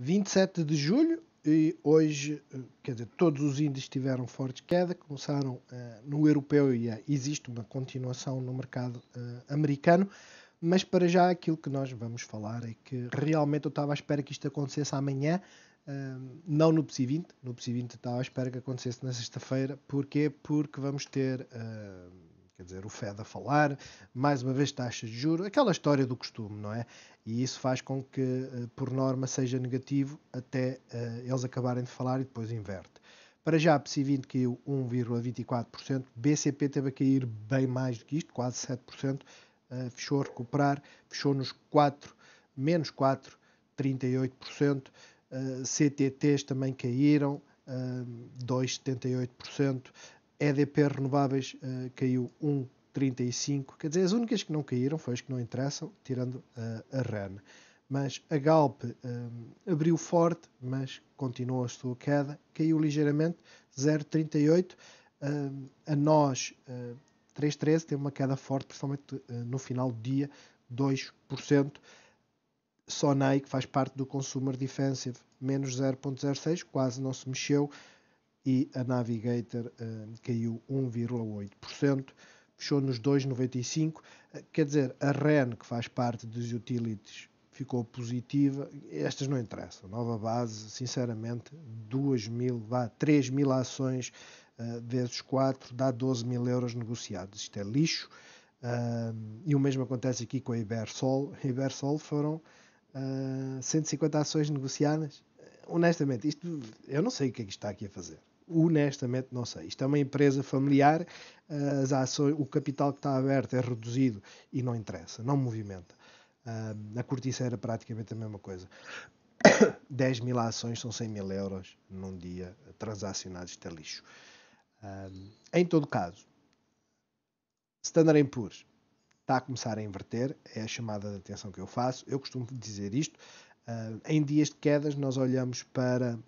27 de julho e hoje, eh, quer dizer, todos os índices tiveram forte queda, começaram uh, no europeu e eh, existe uma continuação no mercado uh, americano, mas para já aquilo que nós vamos falar é que realmente eu estava à espera que isto acontecesse amanhã, uh, não no PSI 20, no PSI 20 estava à espera que acontecesse na sexta-feira, porque Porque vamos ter ehm, Quer dizer, o Fed a falar, mais uma vez taxas de juros, aquela história do costume, não é? E isso faz com que, eh, por norma, seja negativo até uh, eles acabarem de falar e depois inverte. Para já, a PSI20 caiu 1,24%, BCP teve a cair bem mais do que isto, quase 7%, uh, eh, fechou a recuperar, fechou nos 4, menos 4, 38%, uh, CTTs também caíram, 2,78%, EDP Renováveis uh, caiu 1,35. Quer dizer, as únicas que não caíram foi as que não interessam, tirando uh, a REN. Mas a Galp eh, abriu forte, mas continuou a sua queda, caiu ligeiramente 0,38. a NOS uh, 3,13, teve uma queda forte, principalmente uh, no final do dia, 2%. Sonei, que faz parte do Consumer Defensive, menos 0,06, quase não se mexeu e a Navigator eh, caiu 1,8%, fechou nos 2,95%. Eh, quer dizer, a REN, que faz parte dos utilities, ficou positiva. Estas não interessam. Nova base, sinceramente, 2 mil, vá, 3 mil ações eh, vezes 4 dá 12 mil euros negociados. Isto é lixo. Uh, e o mesmo acontece aqui com a Ibersol. A Ibersol foram uh, 150 ações negociadas. Honestamente, isto eu não sei o que é que está aqui a fazer honestamente não sei. Isto é uma empresa familiar, eh, as ações, o capital que está aberto é reduzido e não interessa, não movimenta. na eh, cortiça era é praticamente a mesma coisa. 10 mil ações são 100 mil euros num dia transacionados, isto é lixo. Eh, em todo caso, Standard Poor's está a começar a inverter, é a chamada de atenção que eu faço. Eu costumo dizer isto. em dias de quedas, nós olhamos para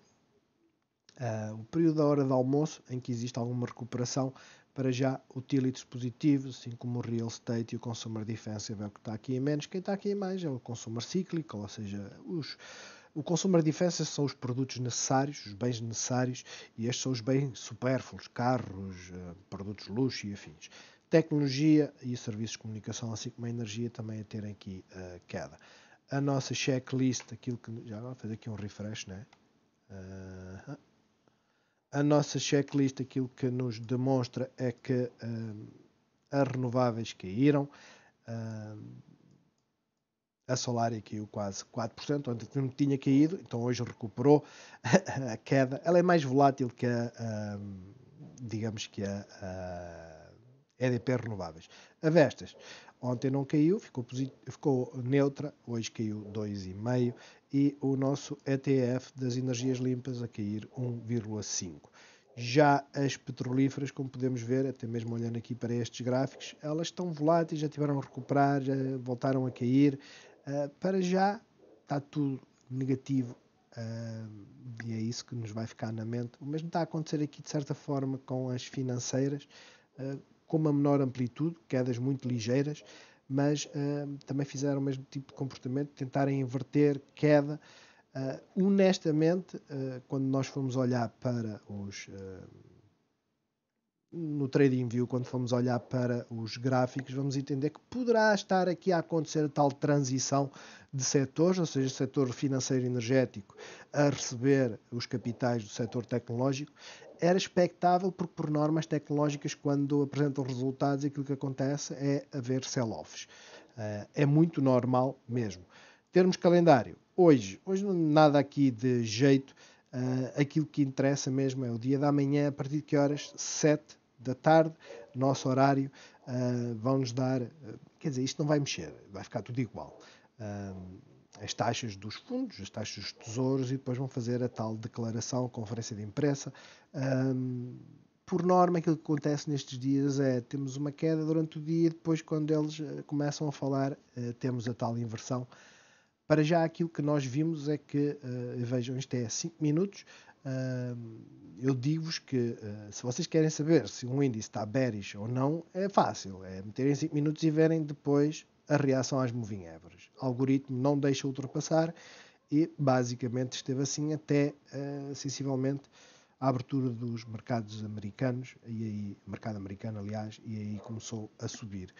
uh, o período da hora de almoço, em que existe alguma recuperação para já utilities positivos, assim como o real estate e o consumer defensive é o que está aqui em menos. Quem está aqui em mais é o consumer cíclico, ou seja, os, o consumer defensive são os produtos necessários, os bens necessários, e estes são os bens supérfluos, carros, ah, produtos luxo e afins. Tecnologia e serviços de comunicação, assim como a energia, também a terem aqui uh, queda. A nossa checklist, aquilo que. Já agora fazer aqui um refresh, né? Uh a nossa checklist aquilo que nos demonstra é que hum, as renováveis caíram, um, a Solária caiu quase 4%, ontem não tinha caído, então hoje recuperou a queda. Ela é mais volátil que a, hum, digamos que a, a é EDP renováveis. A Vestas, ontem não caiu, ficou, ficou neutra, hoje caiu 2,5 e o nosso ETF das energias limpas a cair 1,5. Já as petrolíferas, como podemos ver, até mesmo olhando aqui para estes gráficos, elas estão voláteis, já tiveram a recuperar, já voltaram a cair. Uh, para já está tudo negativo uh, e é isso que nos vai ficar na mente. O mesmo está a acontecer aqui de certa forma com as financeiras. Uh, com uma menor amplitude, quedas muito ligeiras, mas uh, também fizeram o mesmo tipo de comportamento, tentarem inverter queda. Uh, honestamente, uh, quando nós fomos olhar para os. no Trading View, quando fomos olhar para os gráficos, vamos entender que poderá estar aqui a acontecer a tal transição de setores, ou seja, o setor financeiro energético a receber os capitais do setor tecnológico era expectável porque por normas tecnológicas quando apresentam resultados aquilo que acontece é haver sell-offs. Uh, é muito normal mesmo. Termos calendário. Hoje, hoje nada aqui de jeito. Uh, aquilo que interessa mesmo é o dia da manhã, a partir de que horas? 7 da tarde, nosso horário, uh, vão-nos dar. Uh, quer dizer, isto não vai mexer, vai ficar tudo igual. Uh, as taxas dos fundos, as taxas dos tesouros e depois vão fazer a tal declaração, conferência de imprensa. Um, por norma, aquilo que acontece nestes dias é temos uma queda durante o dia e depois, quando eles eh, começam a falar, eh, temos a tal inversão. Para já, aquilo que nós vimos é que, eh, vejam, isto é 5 minutos. eu digo-vos que se vocês querem saber se um índice está bearish ou não, é fácil. É meterem 5 minutos e verem depois a reação às moving averages. O algoritmo não deixa ultrapassar e basicamente esteve assim até uh, sensivelmente a abertura dos mercados americanos e aí mercado americano aliás e aí começou a subir.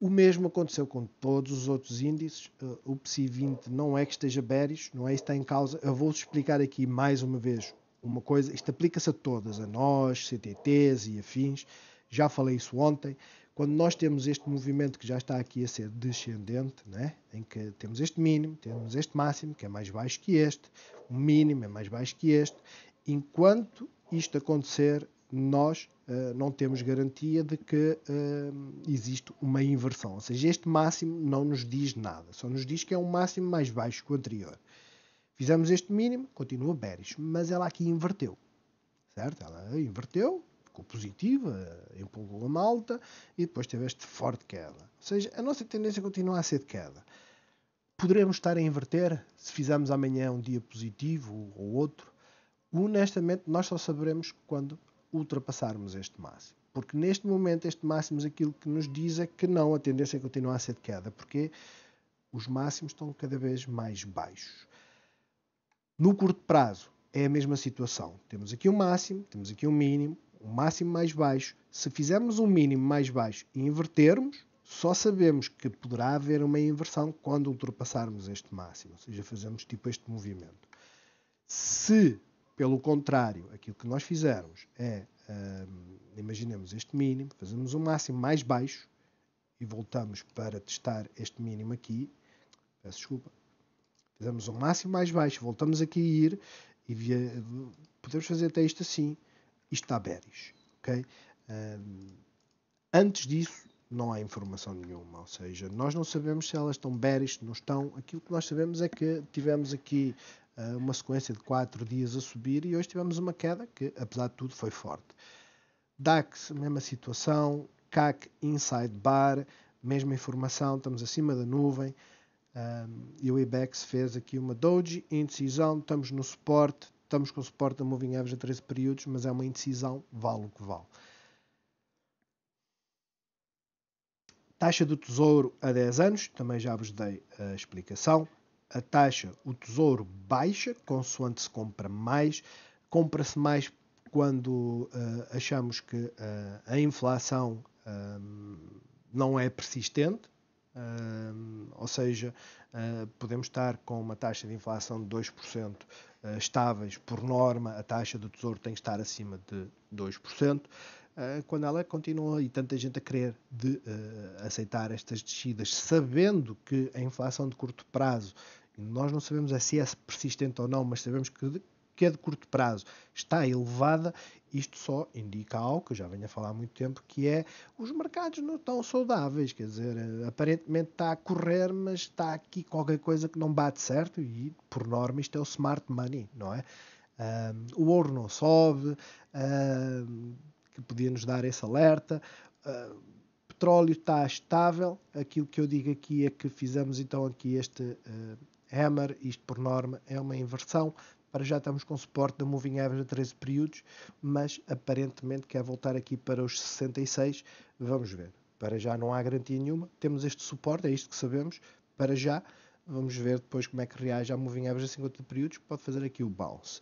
O mesmo aconteceu com todos os outros índices. Uh, o PSI 20 não é que esteja bearish, não é isso que está em causa. Eu vou explicar aqui mais uma vez uma coisa. Isto aplica-se a todas, a nós, CTTs e afins. Já falei isso ontem. Quando nós temos este movimento que já está aqui a ser descendente, né? em que temos este mínimo, temos este máximo, que é mais baixo que este, o mínimo é mais baixo que este, enquanto isto acontecer, nós uh, não temos garantia de que uh, existe uma inversão. Ou seja, este máximo não nos diz nada, só nos diz que é um máximo mais baixo que o anterior. Fizemos este mínimo, continua bearish, mas ela aqui inverteu. Certo? Ela inverteu, ficou positiva, empolgou a malta e depois teve esta forte queda. Ou seja, a nossa tendência continua a ser de queda. Poderemos estar a inverter se fizermos amanhã um dia positivo ou outro. Honestamente, nós só saberemos quando ultrapassarmos este máximo. Porque neste momento, este máximo, aquilo que nos diz é que não, a tendência continua a ser de queda, porque os máximos estão cada vez mais baixos. No curto prazo, é a mesma situação. Temos aqui um máximo, temos aqui um mínimo, o máximo mais baixo. Se fizermos um mínimo mais baixo e invertermos, só sabemos que poderá haver uma inversão quando ultrapassarmos este máximo, ou seja, fazemos tipo este movimento. Se, pelo contrário, aquilo que nós fizermos é, hum, imaginemos este mínimo, fazemos um máximo mais baixo e voltamos para testar este mínimo aqui, peço desculpa, fizemos um máximo mais baixo, voltamos aqui a ir e via, podemos fazer até isto assim, Istaberis. Okay? Um, antes disso, não há informação nenhuma, ou seja, nós não sabemos se elas estão beris, se não estão. Aquilo que nós sabemos é que tivemos aqui uh, uma sequência de quatro dias a subir e hoje tivemos uma queda que, apesar de tudo, foi forte. DAX, mesma situação. CAC, Inside Bar, mesma informação, estamos acima da nuvem. Um, e o IBEX fez aqui uma doji, indecisão, estamos no suporte, estamos com o suporte da Moving Average a 13 períodos, mas é uma indecisão, vale o que vale. Taxa do Tesouro a 10 anos, também já vos dei a explicação. A taxa, o Tesouro baixa, consoante se compra mais. Compra-se mais quando uh, achamos que uh, a inflação ehm, não é persistente. Ehm, seja, eh, podemos estar com uma taxa de inflação de 2% eh, estáveis. Por norma, a taxa do Tesouro tem que estar acima de 2%. Eh, quando ela continua e tanta gente a querer de, aceitar estas descidas, sabendo que a inflação de curto prazo, nós não sabemos é se é persistente ou não, mas sabemos que que é de curto prazo, está elevada, isto só indica algo que eu já venho a falar há muito tempo, que é os mercados não estão saudáveis, quer dizer, aparentemente está a correr, mas está aqui qualquer coisa que não bate certo e, por norma, isto é o smart money, não é? Um, o ouro não sobe, um, que podia nos dar esse alerta. Um, petróleo está estável. Aquilo que eu digo aqui é que fizemos então aqui este hammer, isto por norma é uma inversão, para já estamos com suporte da Moving Average a 13 períodos, mas aparentemente quer voltar aqui para os 66. Vamos ver. Para já não há garantia nenhuma. Temos este suporte, é isto que sabemos. Para já, vamos ver depois como é que reage a Moving Average a 50 períodos. Pode fazer aqui o bounce.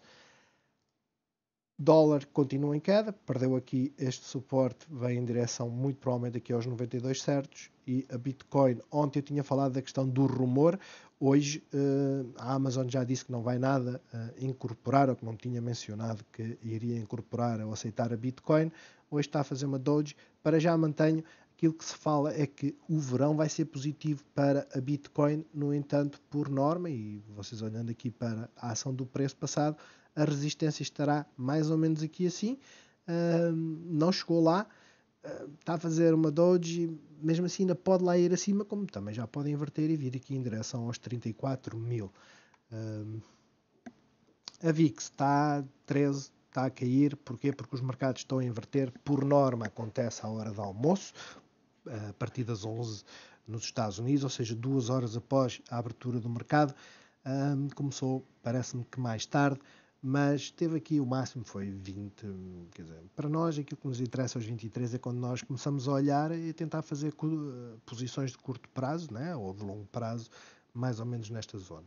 Dólar continua em queda, perdeu aqui este suporte, vem em direção muito provavelmente aqui aos 92 certos. E a Bitcoin, ontem eu tinha falado da questão do rumor, hoje uh, a Amazon já disse que não vai nada uh, incorporar, ou que não tinha mencionado que iria incorporar ou aceitar a Bitcoin. Hoje está a fazer uma Doge, para já mantenho Aquilo que se fala é que o verão vai ser positivo para a Bitcoin, no entanto, por norma, e vocês olhando aqui para a ação do preço passado, a resistência estará mais ou menos aqui assim. Uh, não chegou lá, uh, está a fazer uma doji, mesmo assim ainda pode lá ir acima, como também já pode inverter e vir aqui em direção aos 34 mil. Uh, a VIX está 13, está a cair, porquê? Porque os mercados estão a inverter, por norma acontece à hora do almoço, a partir das 11 nos Estados Unidos, ou seja, duas horas após a abertura do mercado. Um, começou, parece-me que mais tarde, mas teve aqui o máximo foi 20, quer dizer, para nós aquilo que nos interessa aos 23 é quando nós começamos a olhar e tentar fazer eh, posições de curto prazo, né, ou de longo prazo, mais ou menos nesta zona.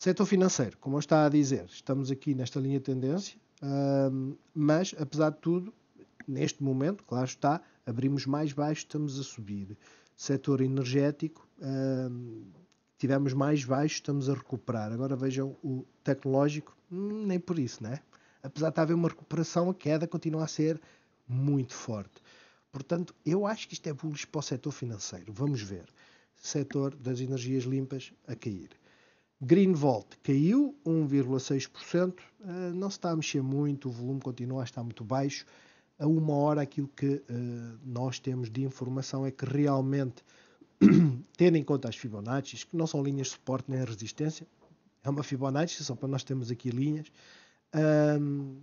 Setor financeiro, como eu estava a dizer, estamos aqui nesta linha de tendência, um, mas apesar de tudo, neste momento, claro está, abrimos mais baixo, estamos a subir. Setor energético, hum, tivemos mais baixo, estamos a recuperar. Agora vejam o tecnológico, hum, nem por isso, né? Apesar de haver uma recuperação, a queda continua a ser muito forte. Portanto, eu acho que isto é bullish para o setor financeiro. Vamos ver. Setor das energias limpas a cair. Green Vault caiu 1,6%, eh, não se está a mexer muito, o volume continua a estar muito baixo a uma hora aquilo que eh, nós temos de informação é que realmente, tendo em conta as Fibonacci, que não são linhas de suporte nem resistência, é uma Fibonacci, só para nós temos aqui linhas, ehm,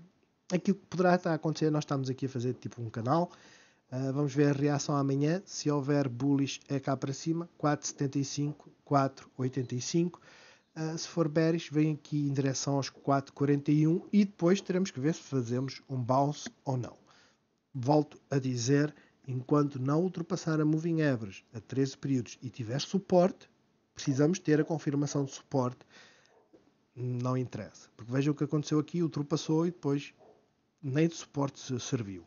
aquilo que poderá estar a acontecer, nós estamos aqui a fazer tipo um canal, Uh, vamos ver a reação amanhã. Se houver bullish, é cá para cima. 4,75, 4,85. Uh, se for bearish, vem aqui em direção aos 4,41. E depois teremos que ver se fazemos um bounce ou não. Volto a dizer, enquanto não ultrapassar a Moving Average a 13 períodos e tiver suporte, precisamos ter a confirmação de suporte. Não interessa. Porque veja o que aconteceu aqui, ultrapassou e depois nem de suporte serviu.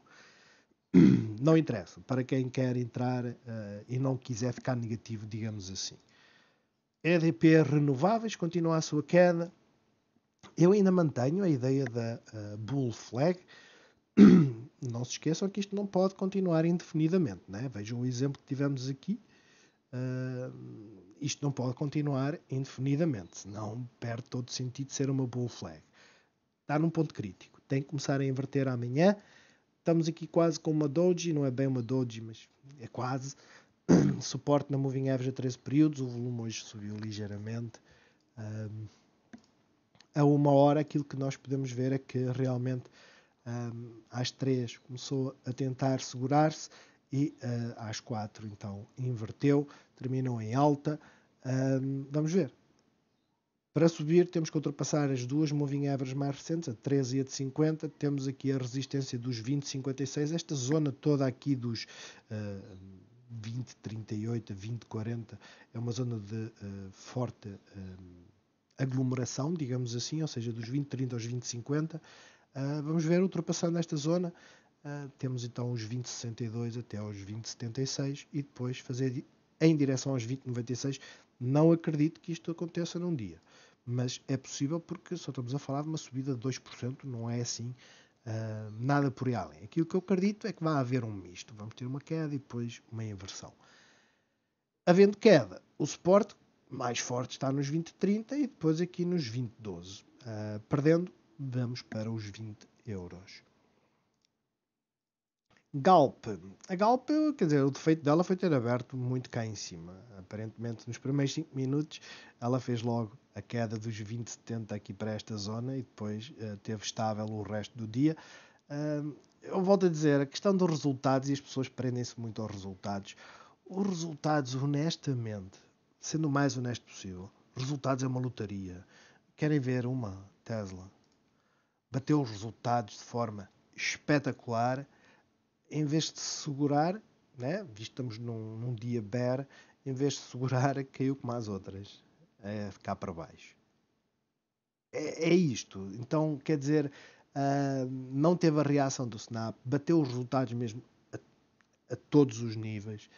Não interessa. Para quem quer entrar uh, e não quiser ficar negativo, digamos assim. EDP renováveis continua a sua queda. Eu ainda mantenho a ideia da uh, bull flag não se esqueçam que isto não pode continuar indefinidamente. Né? Vejam o exemplo que tivemos aqui. Uh, isto não pode continuar indefinidamente, não perde todo o sentido de ser uma bull flag. Está num ponto crítico, tem que começar a inverter amanhã. Estamos aqui quase com uma doji, não é bem uma doji, mas é quase. Suporte na Moving Average a 13 períodos, o volume hoje subiu ligeiramente. Uh, a uma hora, aquilo que nós podemos ver é que realmente um, às três começou a tentar segurar-se e uh, às quatro então inverteu, terminou em alta. Um, vamos ver. Para subir temos que ultrapassar as duas moving averages mais recentes, a de 13 e a de 50. Temos aqui a resistência dos 20,56. Esta zona toda aqui dos uh, 20,38 a 20,40 é uma zona de uh, forte ah, aglomeração, digamos assim, ou seja, dos 20,30 aos 20,50. Uh, vamos ver ultrapassando esta zona. Uh, temos então os 2062 até aos 2076 e depois fazer em direção aos 2096. Não acredito que isto aconteça num dia, mas é possível porque só estamos a falar de uma subida de 2%, não é assim uh, nada por aí além. Aquilo que eu acredito é que vai haver um misto, vamos ter uma queda e depois uma inversão. Havendo queda, o suporte mais forte está nos 2030 e depois aqui nos 2012. Uh, perdendo, vamos para os 20 euros. Galp. A Galp, quer dizer, o defeito dela foi ter aberto muito cá em cima. Aparentemente, nos primeiros 5 minutos, ela fez logo a queda dos 20,70 aqui para esta zona e depois uh, teve estável o resto do dia. Uh, eu volto a dizer, a questão dos resultados e as pessoas prendem-se muito aos resultados. Os resultados, honestamente, sendo o mais honesto possível, resultados é uma lotaria. Querem ver uma Tesla? bateu os resultados de forma espetacular, em vez de segurar, né? estamos num, num dia bear, em vez de segurar, caiu como as outras, a ficar para baixo. É, é isto. Então, quer dizer, uh, não teve a reação do Snap, bateu os resultados mesmo a, a todos os níveis.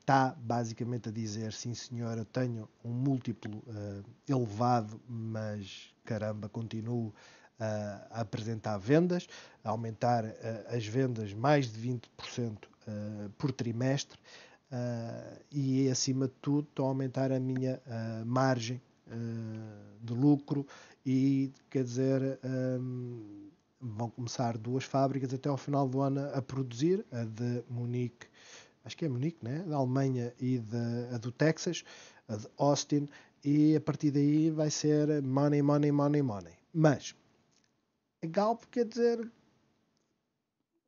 Está ah, uh, basicamente a dizer: sim, senhor, eu tenho um múltiplo uh, elevado, mas caramba, continuo a apresentar vendas, aumentar as vendas mais de 20% por trimestre e, acima de tudo, estou a aumentar a minha margem de lucro e, quer dizer, vão começar duas fábricas até ao final do ano a produzir, a de Munique, acho que é Munique, né? da Alemanha e de, a do Texas, a de Austin, e a partir daí vai ser money, money, money, money. Mas a Galp, quer dizer,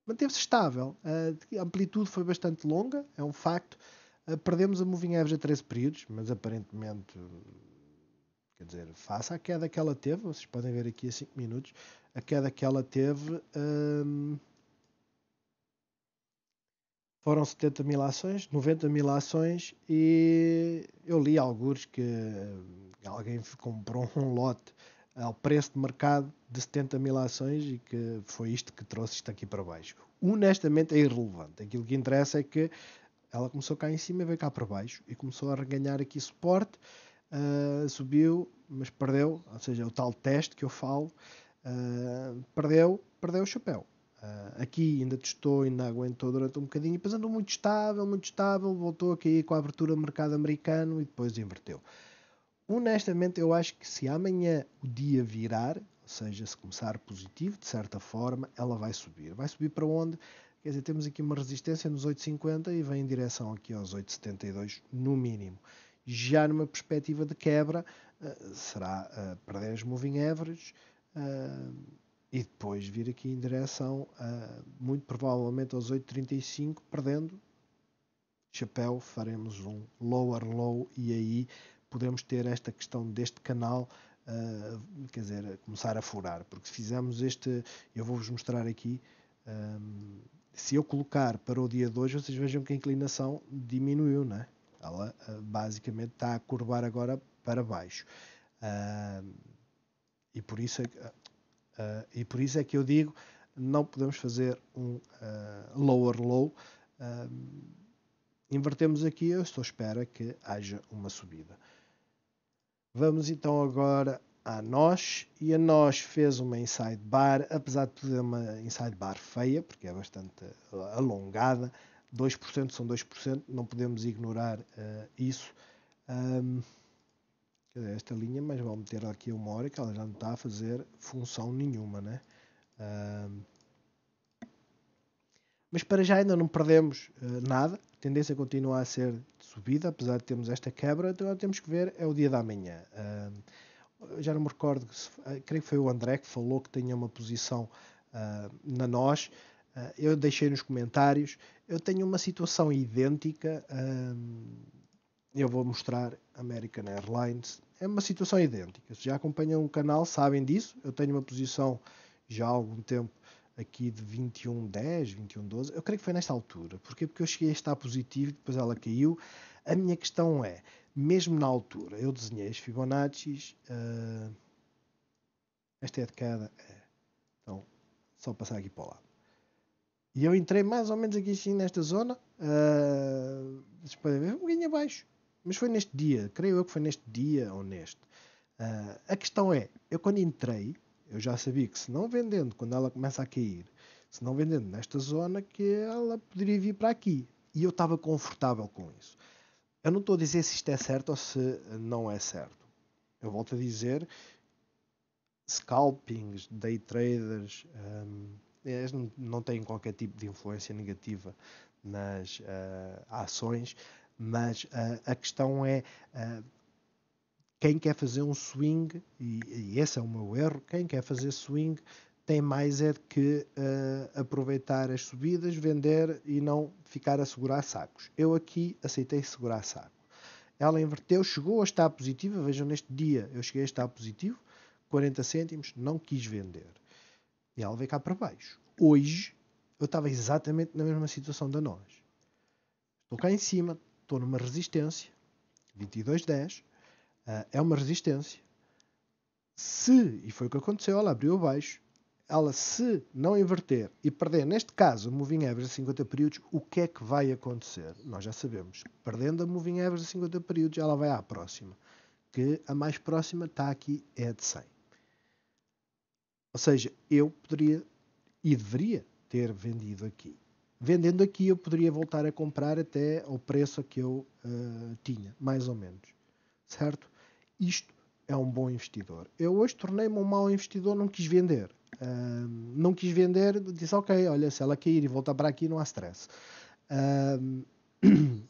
manteve-se estável. A amplitude foi bastante longa, é um facto. Ah, perdemos a Moving Average a 13 períodos, mas aparentemente, quer dizer, face à queda que ela teve, vocês podem ver aqui a 5 minutos, a queda que ela teve hum, foram 70 mil ações, 90 mil ações e eu li alguns que ah, alguém comprou um lote ao preço de mercado de 70 mil ações e que foi isto que trouxe isto aqui para baixo. Honestamente é irrelevante. Aquilo que interessa é que ela começou cá em cima e veio cá para baixo e começou a reganhar aqui suporte, uh, subiu, mas perdeu, ou seja, o tal teste que eu falo, uh, perdeu, perdeu o chapéu. Uh, aqui ainda testou, ainda aguentou durante um bocadinho, mas andou muito estável, muito estável, voltou a cair com a abertura do mercado americano e depois inverteu honestamente, eu acho que se amanhã o dia virar, ou seja, se começar positivo, de certa forma, ela vai subir. Vai subir para onde? Quer dizer, temos aqui uma resistência nos 8,50 e vem em direção aqui aos 8,72 no mínimo. Já numa perspectiva de quebra, eh, será eh, perder as moving average eh, e depois vir aqui em direção, muito provavelmente, aos 8,35, perdendo chapéu, faremos um lower low e aí podemos ter esta questão deste canal Uh, quer dizer, começar a furar, porque se fizermos este, eu vou-vos mostrar aqui, um, ah, se eu colocar para o dia 2, vocês vejam que a inclinação diminuiu, né? ela uh, basicamente está a curvar agora para baixo. Uh, e, por isso é que, e por isso é que eu digo, não podemos fazer um lower low, invertemos aqui, eu estou à espera que haja uma subida. Vamos então agora a nós e a nós fez uma inside bar, apesar de tudo é uma inside bar feia, porque é bastante eh, alongada, 2% são 2%, não podemos ignorar uh, isso. Um, esta linha, mas vamos meter aqui uma hora que ela já não está a fazer função nenhuma, né? Um, mas para já ainda não perdemos uh, nada, a tendência continua a ser de subida, apesar de termos esta quebra, então temos que ver é o dia da manhã. Uh, já não me recordo, se, uh, creio que foi o André que falou que tinha uma posição na nós, eu deixei nos comentários, eu tenho uma situação idêntica, eu vou mostrar American Airlines, é uma situação idêntica, se já acompanham o canal sabem disso, eu tenho uma posição já há algum tempo aqui de 21.10, 21.12, eu creio que foi nesta altura. Porquê? Porque eu cheguei a estar positivo, depois ela caiu. A minha questão é, mesmo na altura, eu desenhei as Fibonacci's, uh, esta é de cada, é. então só passar aqui para o lado. E eu entrei mais ou menos aqui assim nesta zona, uh, vocês podem ver, um bocadinho abaixo. Mas foi neste dia, creio eu que foi neste dia ou neste. Uh, a questão é, eu quando entrei, eu já sabia que se não vendendo, quando ela começa a cair, se não vendendo nesta zona, que ela poderia vir para aqui. E eu estava confortável com isso. Eu não estou a dizer se isto é certo ou se não é certo. Eu volto a dizer, scalpings, day traders, hum, eles não têm qualquer tipo de influência negativa nas uh, ações, mas uh, a questão é uh, quem quer fazer um swing, e, e, esse é o meu erro, quem quer fazer swing tem mais é que uh, aproveitar as subidas, vender e não ficar a segurar sacos. Eu aqui aceitei segurar saco. Ela inverteu, chegou a estar positiva, vejam neste dia eu cheguei a estar positivo, 40 cêntimos, não quis vender. E ela veio cá para baixo. Hoje eu estava exatamente na mesma situação da nós. Estou cá em cima, estou numa resistência, 22,10, ah, é uma resistência. Se, e foi o que aconteceu, ela abriu abaixo, ela se não inverter e perder, neste caso, a moving average a 50 períodos, o que é que vai acontecer? Nós já sabemos. Perdendo a moving average a 50 períodos, ela vai à próxima. Que a mais próxima está aqui, é a de 100. Ou seja, eu poderia e deveria ter vendido aqui. Vendendo aqui, eu poderia voltar a comprar até ao preço que eu uh, tinha, mais ou menos. Certo? isto é um bom investidor. Eu hoje tornei-me um mau investidor, não quis vender. Uh, não quis vender, disse ok, olha, se ela cair e voltar para aqui não há stress. Uh,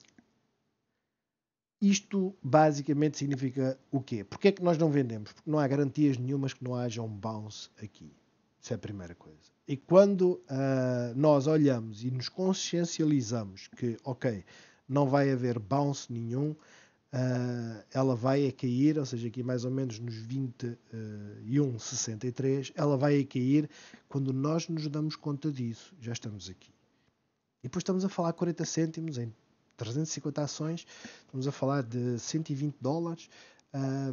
isto basicamente significa o quê? Porque é que nós não vendemos? Porque não há garantias nenhumas que não haja um bounce aqui. Isso é a primeira coisa. E quando uh, nós olhamos e nos consciencializamos que, ok, não vai haver bounce nenhum, ah, ela vai a cair, ou seja, aqui mais ou menos nos 21,63, ela vai a cair quando nós nos damos conta disso. Já estamos aqui. E depois estamos a falar 40 cêntimos em 350 ações, estamos a falar de 120 dólares. Ah,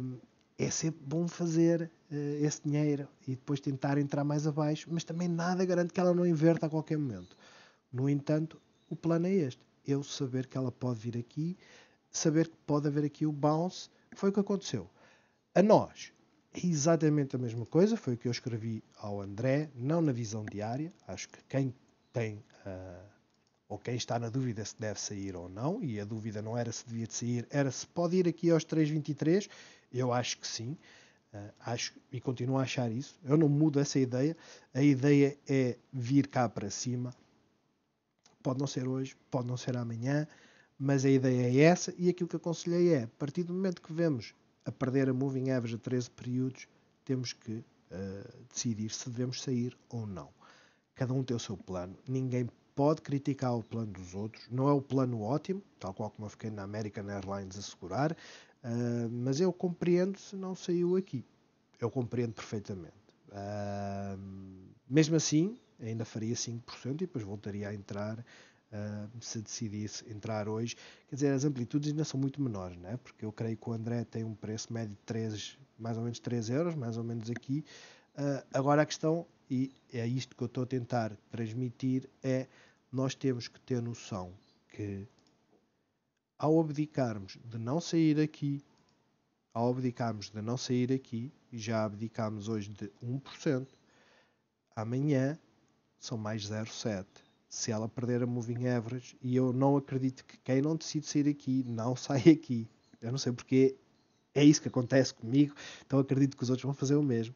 é sempre bom fazer ah, esse dinheiro e depois tentar entrar mais abaixo, mas também nada garante que ela não inverta a qualquer momento. No entanto, o plano é este: eu saber que ela pode vir aqui, saber que pode haver aqui o bounce, foi o que aconteceu. A nós, é exatamente a mesma coisa, foi o que eu escrevi ao André, não na visão diária, acho que quem tem, uh, ou quem está na dúvida se deve sair ou não, e a dúvida não era se devia de sair, era se pode ir aqui aos 3.23, eu acho que sim, uh, acho, e continuo a achar isso, eu não mudo essa ideia, a ideia é vir cá para cima, pode não ser hoje, pode não ser amanhã, mas a ideia é essa e aquilo que aconselhei é, a partir do momento que vemos a perder a moving average a 13 períodos, temos que uh, decidir se devemos sair ou não. Cada um tem o seu plano, ninguém pode criticar o plano dos outros, não é o plano ótimo, tal qual como eu fiquei na American Airlines a segurar, uh, mas eu compreendo se não saiu aqui. Eu compreendo perfeitamente. Uh, mesmo assim, ainda faria 5% e depois voltaria a entrar se decidisse entrar hoje. Quer dizer, as amplitudes ainda são muito menores, né? porque eu creio que o André tem um preço médio de 3, mais ou menos 3 euros, mais ou menos aqui. Uh, agora a questão, e é isto que eu estou a tentar transmitir, é nós temos que ter noção que ao abdicarmos de não sair aqui, ao abdicarmos de não sair aqui, já abdicámos hoje de 1%, amanhã são mais 0,7% se ela perder a moving average, e eu não acredito que quem não decide sair aqui não saia aqui. Eu não sei porque é isso que acontece comigo, então acredito que os outros vão fazer o mesmo.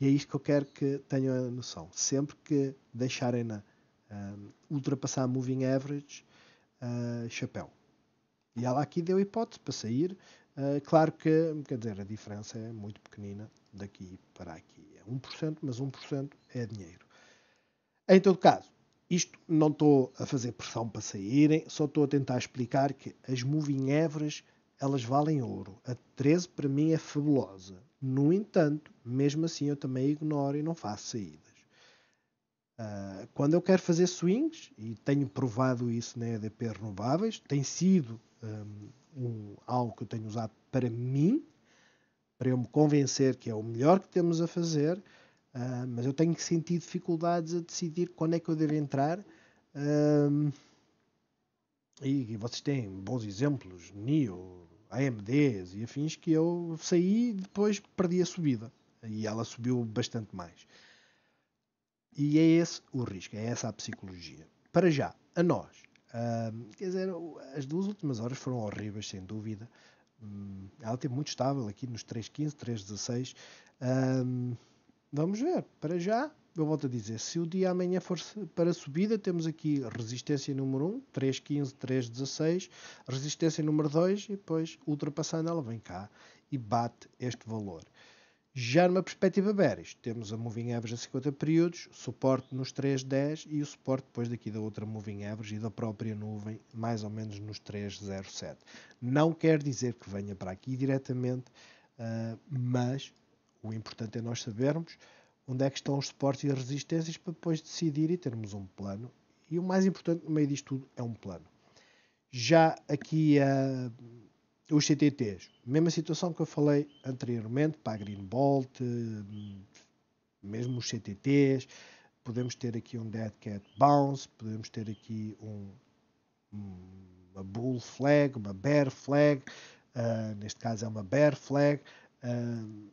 E é isto que eu quero que tenham a noção. Sempre que deixarem-na hum, ultrapassar a moving average, uh, chapéu. E ela aqui deu hipótese para sair. Uh, claro que, quer dizer, a diferença é muito pequenina daqui para aqui. É 1%, mas 1% é dinheiro. Em todo caso, isto não estou a fazer pressão para saírem, só estou a tentar explicar que as moving average elas valem ouro. A 13 para mim é fabulosa. No entanto, mesmo assim eu também ignoro e não faço saídas. Uh, quando eu quero fazer swings, e tenho provado isso na EDP Renováveis, tem sido um, um, algo que eu tenho usado para mim, para eu me convencer que é o melhor que temos a fazer Uh, mas eu tenho que sentir dificuldades a decidir quando é que eu devo entrar. Uh, e, e, vocês têm bons exemplos, NIO, AMDs e afins, que eu saí e depois perdi a subida. E ela subiu bastante mais. E é esse o risco, é essa a psicologia. Para já, a nós. Uh, quer dizer, as duas últimas horas foram horríveis, sem dúvida. Hum, ela tem muito estável aqui nos 3.15, 3.16. Um, Vamos ver. Para já, eu volto a dizer, se o dia amanhã for para subida, temos aqui resistência número 1, 3.15, 3.16, resistência número 2 e depois, ultrapassando, ela vem cá e bate este valor. Já numa perspectiva bearish, temos a moving average a 50 períodos, suporte nos 3.10 e o suporte depois daqui da outra moving average e da própria nuvem, mais ou menos nos 3.07. Não quer dizer que venha para aqui diretamente, uh, mas o importante é nós sabermos onde é que estão os suportes e as resistências para depois decidir e termos um plano. E o mais importante no meio disto tudo é um plano. Já aqui uh, os CTTs, mesma situação que eu falei anteriormente para a Bolt eh, mesmo os CTTs, podemos ter aqui um Dead Cat Bounce, podemos ter aqui um, uma Bull Flag, uma Bear Flag, uh, neste caso é uma Bear Flag. Uh,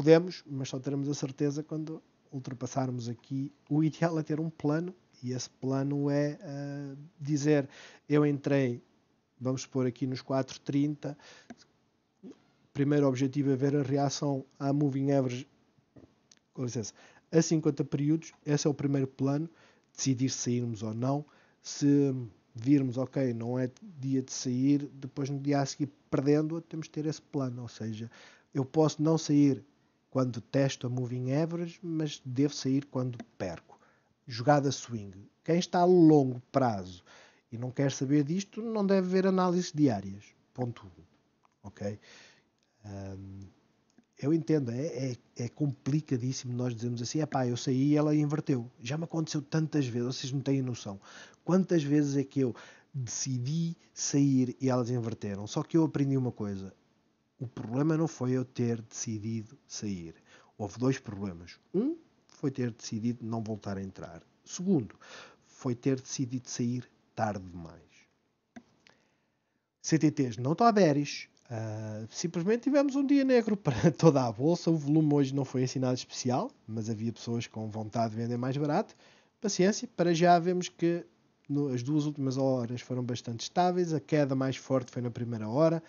podemos, mas só teremos a certeza quando ultrapassarmos aqui. O ideal é ter um plano, e esse plano é uh, dizer: eu entrei, vamos pôr aqui nos 4,30. Primeiro objetivo é ver a reação à moving average, com licença, a 50 períodos. Esse é o primeiro plano, decidir se sairmos ou não. Se virmos, ok, não é dia de sair, depois no dia a seguir, perdendo, temos que ter esse plano. Ou seja, eu posso não sair quando testo a moving average, mas devo sair quando perco. Jogada swing. Quem está a longo prazo e não quer saber disto, não deve ver análises diárias. Ponto 1. Ok? Um, eu entendo, é, é, é, complicadíssimo nós dizermos assim, é pá, eu saí e ela inverteu. Já me aconteceu tantas vezes, vocês não têm noção. Quantas vezes é que eu decidi sair e elas inverteram? Só que eu aprendi uma coisa, o problema não foi eu ter decidido sair. Houve dois problemas. Um foi ter decidido não voltar a entrar. Segundo, foi ter decidido sair tarde demais. CTTs não taberes. Uh, ah, simplesmente tivemos um dia negro para toda a bolsa. O volume hoje não foi assinado especial, mas havia pessoas com vontade de vender mais barato. Paciência, para já vemos que no, as duas últimas horas foram bastante estáveis. A queda mais forte foi na primeira hora.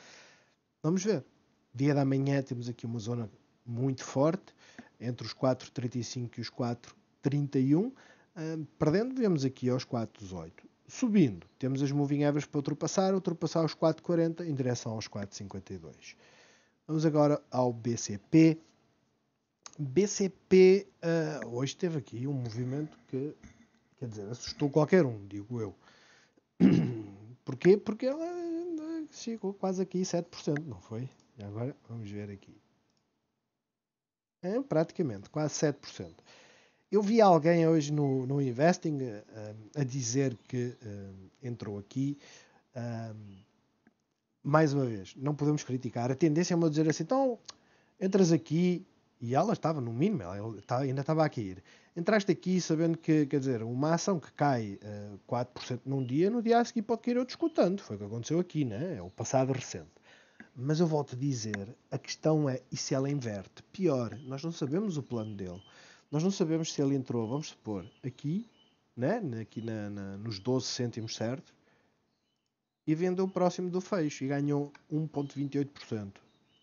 Vamos ver. Dia da manhã temos aqui uma zona muito forte, entre os 4,35 e os 4,31. Uh, perdendo, vemos aqui aos 4,18. Subindo, temos as moving average para ultrapassar, ultrapassar os 4,40 em direção aos 4,52. Vamos agora ao BCP. BCP uh, ah, hoje teve aqui um movimento que, quer dizer, assustou qualquer um, digo eu. Porquê? Porque ela ah, chegou quase aqui 7%, não foi? Agora vamos ver aqui. É, praticamente, quase 7%. Eu vi alguém hoje no, no Investing eh, a dizer que eh, entrou aqui. Eh, mais uma vez, não podemos criticar. A tendência é uma dizer assim: então entras aqui, e ela estava no mínimo, ela ainda estava a cair. Entraste aqui sabendo que, quer dizer, uma ação que cai uh, 4% num dia, no dia a seguir pode cair outro escutando. Foi o que aconteceu aqui, né? é o passado recente. Mas eu volto a dizer, a questão é e se ela inverte? Pior, nós não sabemos o plano dele. Nós não sabemos se ele entrou, vamos supor, aqui, né? aqui na, na nos 12 cêntimos, certo? E vendeu próximo do fecho e ganhou 1,28%.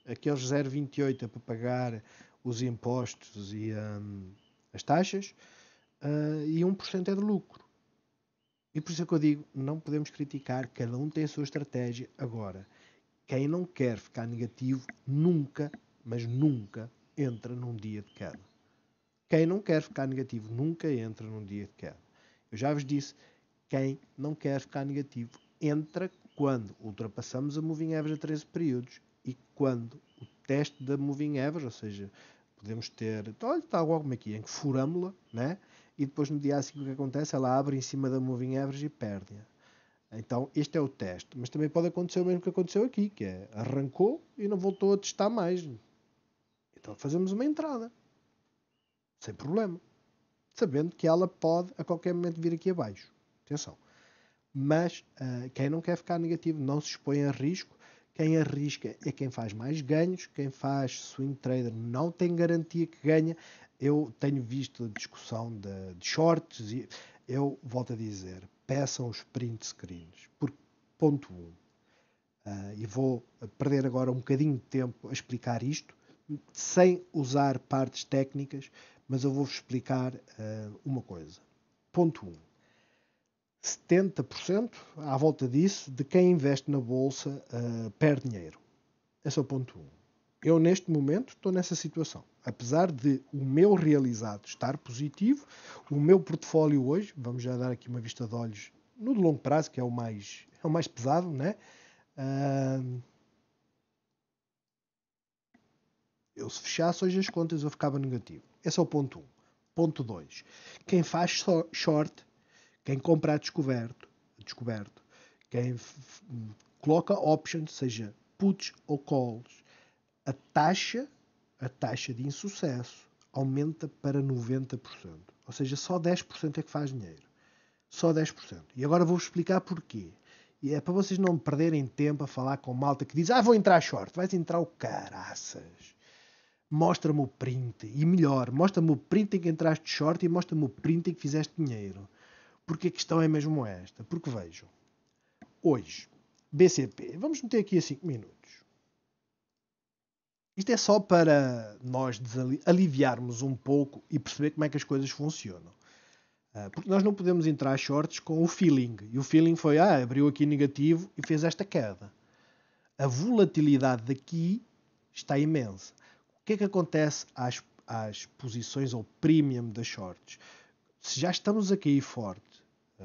Aqueles 0,28% é para pagar os impostos e um, as taxas uh, e 1% é de lucro. E por isso é que eu digo, não podemos criticar, cada um tem a sua estratégia agora quem não quer ficar negativo nunca, mas nunca entra num dia de queda. Quem não quer ficar negativo nunca entra num dia de queda. Eu já vos disse, quem não quer ficar negativo entra quando ultrapassamos a moving average a 13 períodos e quando o teste da moving average, ou seja, podemos ter, olha, está como aqui, é é, em que furamos-la, né? e depois no dia seguinte o que acontece? Ela abre em cima da moving average e perde-a. Então, este é o teste. Mas também pode acontecer o mesmo que aconteceu aqui, que é arrancou e não voltou a testar mais. Então fazemos uma entrada. Sem problema. Sabendo que ela pode a qualquer momento vir aqui abaixo. Atenção. Mas uh, quem não quer ficar negativo não se expõe a risco. Quem arrisca é quem faz mais ganhos. Quem faz swing trader não tem garantia que ganha. Eu tenho visto a discussão de, de shorts e eu volto a dizer, peçam os print screens. Por, ponto 1. Um. Uh, e vou perder agora um bocadinho de tempo a explicar isto, sem usar partes técnicas, mas eu vou-vos explicar uh, uma coisa. Ponto 1. Um. 70%, à volta disso, de quem investe na Bolsa uh, perde dinheiro. Esse é o ponto 1. Um. Eu, neste momento, estou nessa situação apesar de o meu realizado estar positivo, o meu portfólio hoje, vamos já dar aqui uma vista de olhos no de longo prazo, que é o mais, é o mais pesado, né? Uh, eu se fechasse hoje as contas eu ficava negativo. Esse é o ponto 1. Um. Ponto 2. Quem faz short, quem compra a descoberto, a descoberto quem coloca options, seja puts ou calls, a taxa a taxa de insucesso aumenta para 90%. Ou seja, só 10% é que faz dinheiro. Só 10%. E agora vou explicar porquê. E é para vocês não perderem tempo a falar com malta que diz: Ah, vou entrar short. Vais entrar o caraças. Mostra-me o print. E melhor, mostra-me o print em que entraste short e mostra-me o print em que fizeste dinheiro. Porque a questão é mesmo esta. Porque vejam, hoje, BCP, vamos meter aqui a 5 minutos. Isto é só para nós aliviarmos um pouco e perceber como é que as coisas funcionam. Ah, porque nós não podemos entrar shorts com o feeling. E o feeling foi, ah, abriu aqui negativo e fez esta queda. A volatilidade daqui está imensa. O que é que acontece às, às posições ou premium das shorts? Se já estamos a cair forte, ah,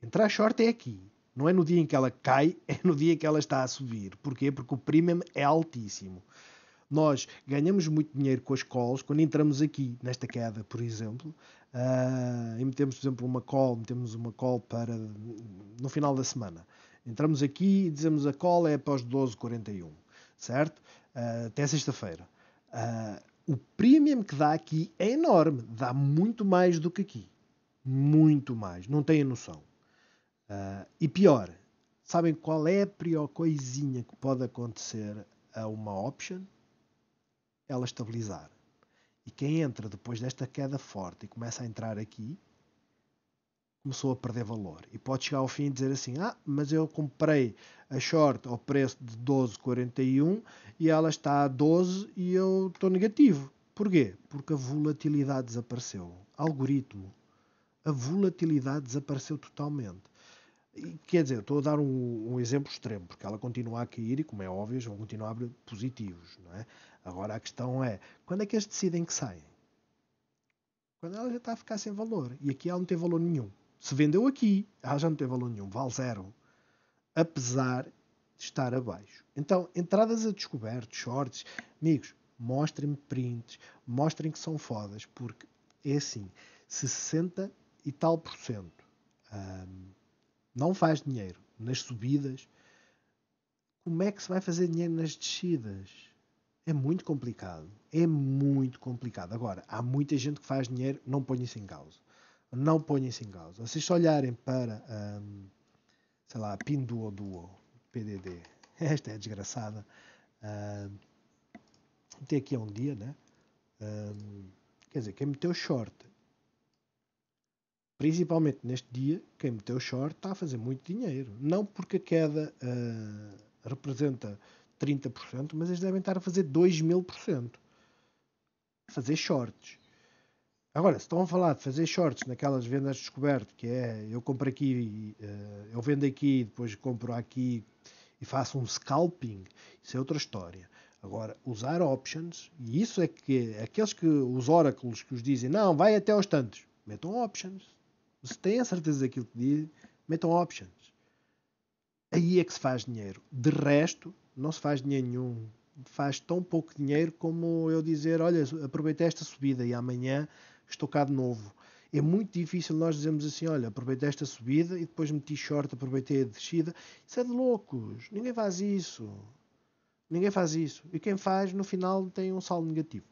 entrar short é aqui. Não é no dia em que ela cai, é no dia em que ela está a subir. Porquê? Porque o premium é altíssimo. Nós ganhamos muito dinheiro com as calls quando entramos aqui, nesta queda, por exemplo, uh, e metemos, por exemplo, uma call, metemos uma call para no final da semana. Entramos aqui e dizemos a call é após 12:41, certo? Uh, até sexta-feira. Uh, o premium que dá aqui é enorme, dá muito mais do que aqui. Muito mais, não têm noção. Uh, e pior, sabem qual é a pior coisinha que pode acontecer a uma option? Ela estabilizar. E quem entra depois desta queda forte e começa a entrar aqui, começou a perder valor. E pode chegar ao fim e dizer assim: Ah, mas eu comprei a short ao preço de 12,41 e ela está a 12 e eu estou negativo. Porquê? Porque a volatilidade desapareceu. Algoritmo. A volatilidade desapareceu totalmente quer dizer, estou a dar um, um, exemplo extremo, porque ela continua a cair e, como é óbvio, vão continuar a abrir positivos. Não é? Agora a questão é: quando é que eles decidem que saem? Quando ela já está a ficar sem valor. E aqui ela não tem valor nenhum. Se vendeu aqui, ela já não tem valor nenhum, vale zero. Apesar de estar abaixo. Então, entradas a descoberto, shorts, amigos, mostrem-me prints, mostrem que são fodas, porque é assim: 60 e tal por cento. Hum, não faz dinheiro nas subidas, como é que se vai fazer dinheiro nas descidas? É muito complicado. É muito complicado. Agora, há muita gente que faz dinheiro, não põe isso em causa. Não põe isso em causa. Vocês se olharem para, um, sei lá, Pinduo Duo, PDD, esta é desgraçada. Um, até aqui é um dia, né? Um, quer dizer, quem meteu short principalmente neste dia, quem meteu short está a fazer muito dinheiro. Não porque a queda uh, representa 30%, mas eles devem estar a fazer 2 mil por cento. Fazer shorts. Agora, se estão a falar de fazer shorts naquelas vendas de descoberto, que é eu compro aqui, uh, eu vendo aqui, depois compro aqui e faço um scalping, isso é outra história. Agora, usar options, e isso é que aqueles que os oráculos que os dizem, não, vai até aos tantos, metam options. Se tem a certeza daquilo que diz, metam options. Aí é que se faz dinheiro. De resto, não se faz dinheiro nenhum. Faz tão pouco dinheiro como eu dizer: olha, aproveitei esta subida e amanhã estou cá de novo. É muito difícil nós dizermos assim: olha, aproveitei esta subida e depois meti short, aproveitei a descida. Isso é de loucos. Ninguém faz isso. Ninguém faz isso. E quem faz, no final, tem um saldo negativo.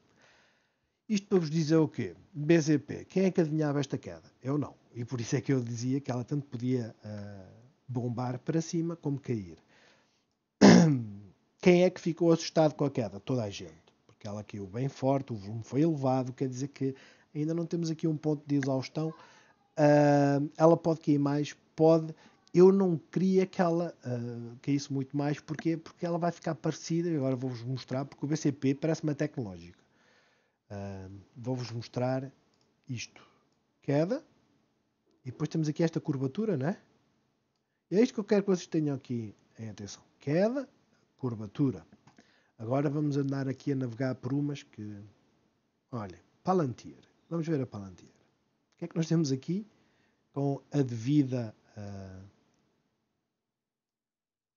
Isto para vos dizer o quê? BZP. Quem é que adivinhava esta queda? Eu não. E por isso é que eu dizia que ela tanto podia uh, bombar para cima como cair. Quem é que ficou assustado com a queda? Toda a gente. Porque ela caiu bem forte, o volume foi elevado, quer dizer que ainda não temos aqui um ponto de exaustão. Uh, ela pode cair mais, pode. Eu não queria que ela uh, caísse muito mais, porque porque ela vai ficar parecida, agora vou-vos mostrar, porque o BCP parece uma tecnológica. Uh, vou-vos mostrar isto. Queda, e depois temos aqui esta curvatura, né? E é isto que eu quero que vocês tenham aqui em atenção. Queda, curvatura. Agora vamos andar aqui a navegar por umas que... Olha, Palantir. Vamos ver a Palantir. O que é que nós temos aqui com a devida uh,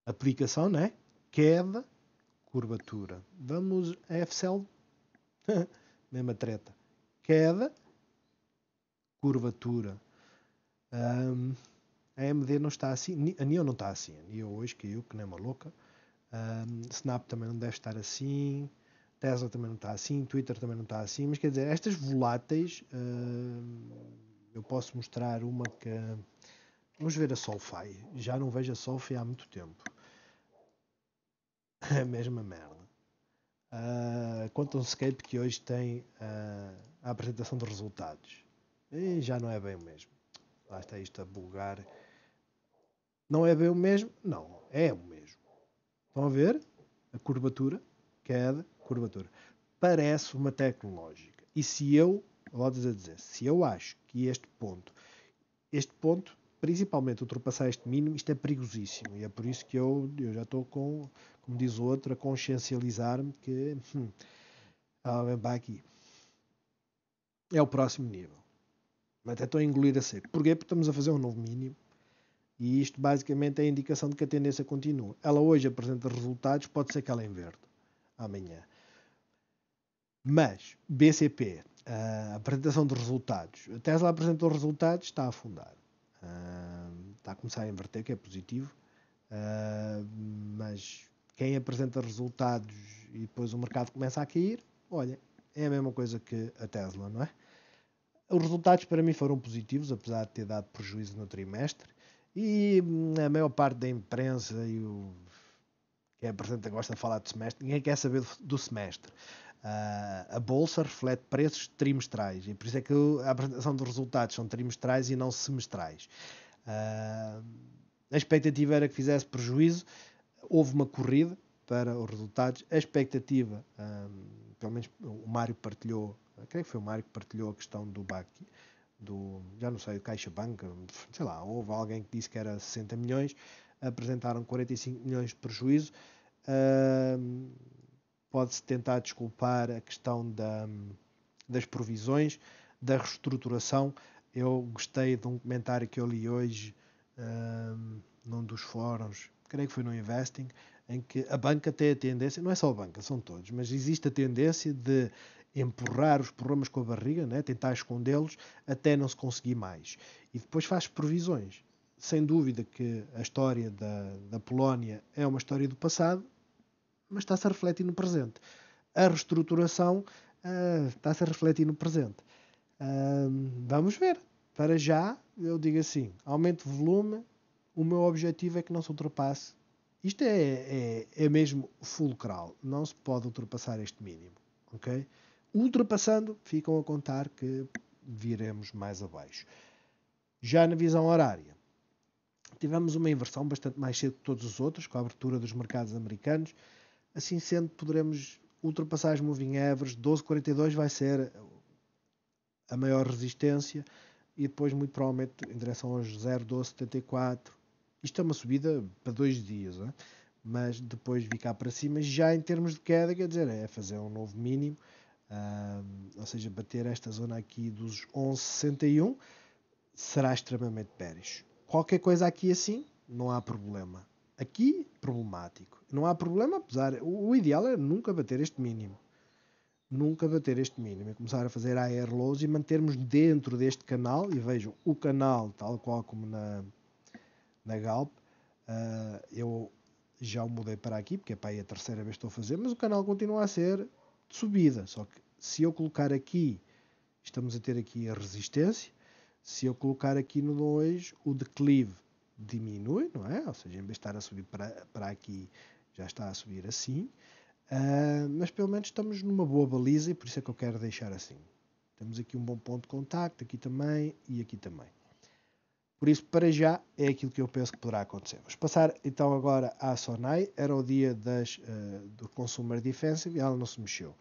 aplicação, né? Queda, curvatura. Vamos a FCL. Mesma treta. Queda, curvatura um, a AMD assim, não está assim, a NIO não está assim, a NIO hoje caiu que nem uma louca, um, Snap também não deve estar assim, Tesla também não está assim, Twitter também não está assim, mas quer dizer, estas voláteis, um, eu posso mostrar uma que, vamos ver a Solfy, já não vejo a Solfy há muito tempo, é a mesma merda. Uh, ah, quanto Scape que hoje tem uh, a apresentação de resultados. E já não é bem o mesmo lá está isto a bugar. Não é bem o mesmo? Não, é o mesmo. Estão a ver? A curvatura, queda, curvatura. Parece uma tecnológica. E se eu, voltas a dizer, se eu acho que este ponto, este ponto, principalmente ultrapassar este mínimo, isto é perigosíssimo. E é por isso que eu, eu já estou com, como diz o outro, a consciencializar-me que hum, ah, vem para aqui. É o próximo nível. Até estou a engolir a seco. Porquê? Porque estamos a fazer um novo mínimo. E isto basicamente é a indicação de que a tendência continua. Ela hoje apresenta resultados, pode ser que ela inverta amanhã. Mas, BCP, a apresentação de resultados. A Tesla apresentou resultados, está a afundar. Ah, está a começar a inverter, que é positivo. Ah, mas quem apresenta resultados e depois o mercado começa a cair, olha, é a mesma coisa que a Tesla, não é? Os resultados para mim foram positivos, apesar de ter dado prejuízo no trimestre, e hum, a maior parte da imprensa e o quem apresenta é gosta de falar do semestre, ninguém quer saber do semestre. Uh, a bolsa reflete preços trimestrais e por isso é que a apresentação dos resultados são trimestrais e não semestrais. Uh, a expectativa era que fizesse prejuízo, houve uma corrida para os resultados. A expectativa, um, ah, pelo menos o Mário partilhou creio que foi o Mário que partilhou a questão do BAC, do, já não sei, do banca sei lá, houve alguém que disse que era 60 milhões, apresentaram 45 milhões de prejuízo. Uh, Pode-se tentar desculpar a questão da, das provisões, da reestruturação. Eu gostei de um comentário que eu li hoje uh, num dos fóruns, creio que foi no Investing, em que a banca tem a tendência, não é só a banca, são todos, mas existe a tendência de empurrar os problemas com a barriga, né? tentar escondê-los até não se conseguir mais. E depois faz previsões. Sem dúvida que a história da, da Polónia é uma história do passado, mas está-se a refletir no presente. A reestruturação uh, está-se a refletir no presente. Uh, vamos ver. Para já, eu digo assim: aumento de volume. O meu objetivo é que não se ultrapasse. Isto é, é, é mesmo fulcral. Não se pode ultrapassar este mínimo. ok? ultrapassando, ficam a contar que viremos mais abaixo. Já na visão horária, tivemos uma inversão bastante mais cedo que todos os outros, com a abertura dos mercados americanos. Assim sendo, poderemos ultrapassar as moving average. 12,42 vai ser a maior resistência e depois, muito provavelmente, em direção aos 0,1274. Isto é uma subida para dois dias, é? mas depois vir cá para cima. Já em termos de queda, quer dizer, é fazer um novo mínimo ou seja, bater esta zona aqui dos 11,61 será extremamente bearish. Qualquer coisa aqui assim, não há problema. Aqui, problemático. Não há problema, apesar. O ideal é nunca bater este mínimo. Nunca bater este mínimo. E começar a fazer AR lows e mantermos dentro deste canal. E vejam, o canal, tal qual como na, na Galp, uh, eu já o mudei para aqui, porque é para aí a terceira vez que estou a fazer, mas o canal continua a ser de subida. Só que se eu colocar aqui, estamos a ter aqui a resistência, se eu colocar aqui no 2, o declive diminui, não é? Ou seja, em vez de estar a subir para, para aqui, já está a subir assim. Uh, mas pelo menos estamos numa boa baliza e por isso é que eu quero deixar assim. Temos aqui um bom ponto de contacto, aqui também e aqui também. Por isso, para já, é aquilo que eu penso que poderá acontecer. Vamos passar então agora à Sonai. Era o dia das, uh, do Consumer Defensive e ela não se mexeu.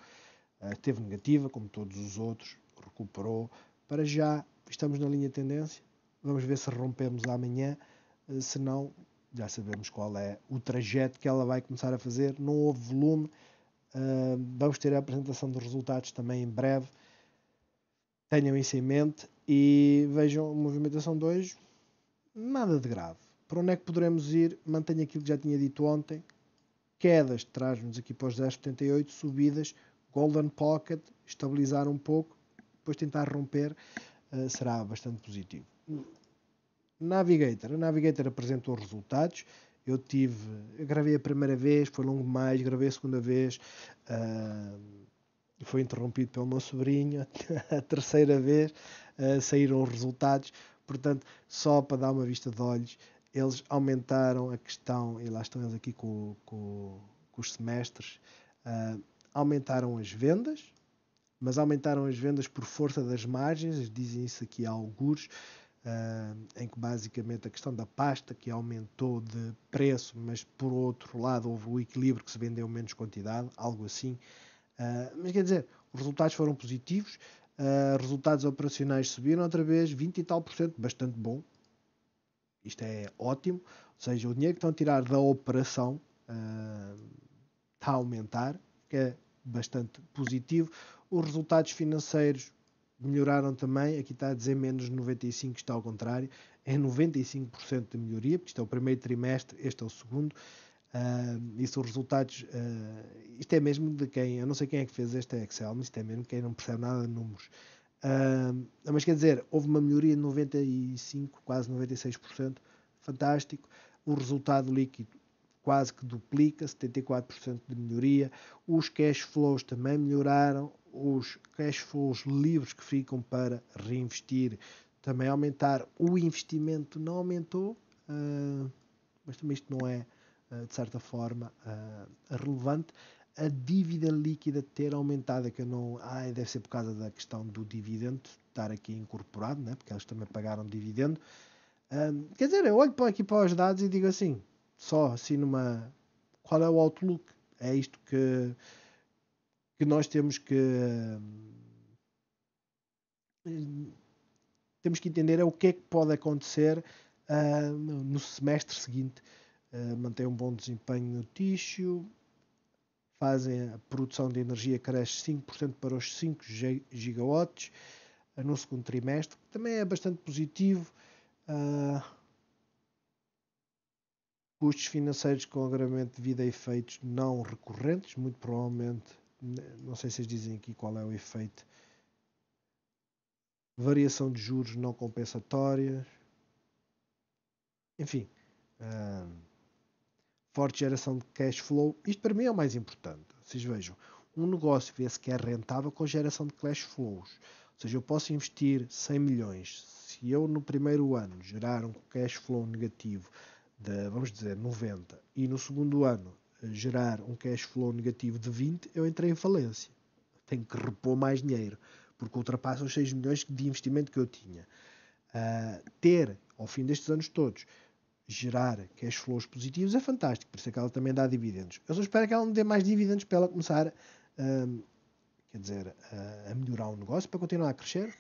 Uh, teve negativa, como todos os outros, recuperou. Para já, estamos na linha de tendência. Vamos ver se rompemos amanhã. Uh, se não, já sabemos qual é o trajeto que ela vai começar a fazer. Não houve volume. Uh, vamos ter a apresentação dos resultados também em breve. Tenham isso em mente e vejam a movimentação de hoje nada de grave. Para onde é que poderemos ir? Mantenho aquilo que já tinha dito ontem. Quedas traz-nos aqui para os 10,78, subidas, golden pocket, estabilizar um pouco, depois tentar romper, uh, será bastante positivo. Navigator. A Navigator apresentou resultados. Eu tive, eu gravei a primeira vez, foi longo demais, gravei a segunda vez, uh, foi interrompido pelo meu sobrinho, a terceira vez uh, saíram os resultados. Portanto, só para dar uma vista de olhos, eles aumentaram a questão, e lá estão eles aqui com, com, com os semestres, uh, aumentaram as vendas, mas aumentaram as vendas por força das margens, dizem isso aqui há algures, uh, ah, em que basicamente a questão da pasta que aumentou de preço, mas por outro lado houve o equilíbrio que se vendeu menos quantidade, algo assim. Uh, mas quer dizer, os resultados foram positivos, Uh, resultados operacionais subiram outra vez 20 e tal por cento, bastante bom. Isto é ótimo. Ou seja, o dinheiro que estão a tirar da operação uh, está a aumentar, que é bastante positivo. Os resultados financeiros melhoraram também. Aqui está a dizer menos 95, está ao contrário. É 95% de melhoria, porque isto é o primeiro trimestre, este é o segundo. Uh, e se os resultados. Uh, isto é mesmo de quem. Eu não sei quem é que fez este Excel, mas isto é mesmo quem não percebe nada de números. Uh, mas quer dizer, houve uma melhoria de 95%, quase 96%, fantástico. O resultado líquido quase que duplica, 74% de melhoria. Os cash flows também melhoraram. Os cash flows livres que ficam para reinvestir também aumentaram. O investimento não aumentou, uh, mas também isto não é eh, de certa forma, eh, relevante. A dívida líquida ter aumentado, é que eu não. Ai, deve ser por causa da questão do dividendo estar aqui incorporado, né? porque eles também pagaram dividendo. quer dizer, eu olho para aqui para os dados e digo assim, só assim numa. Qual é o outlook? É isto que, que nós temos que. temos que entender é o que é que pode acontecer ah, no semestre seguinte eh, mantém um bom desempenho no tixo, fazem a produção de energia cresce 5% para os 5 gigawatts eh, no segundo trimestre, que também é bastante positivo. Uh, custos financeiros com agravamento devido a efeitos não recorrentes, muito provavelmente, né, não sei se vocês dizem aqui qual é o efeito, variação de juros não compensatórias, enfim forte geração de cash flow. Isto para mim é o mais importante. Vocês vejam, um negócio vê-se que é rentável com geração de cash flows. Ou seja, eu posso investir 100 milhões. Se eu no primeiro ano gerar um cash flow negativo de, vamos dizer, 90 e no segundo ano eh, gerar um cash flow negativo de 20, eu entrei em falência. Tenho que repor mais dinheiro, porque ultrapassa os 6 milhões de investimento que eu tinha. Uh, ter, ao fim destes anos todos, gerar cash flows positivos é fantástico, por isso é que ela também dá dividendos. Eu só espero que ela me dê mais dividendos para ela começar um, quer dizer, a, a melhorar o negócio, para continuar a crescer.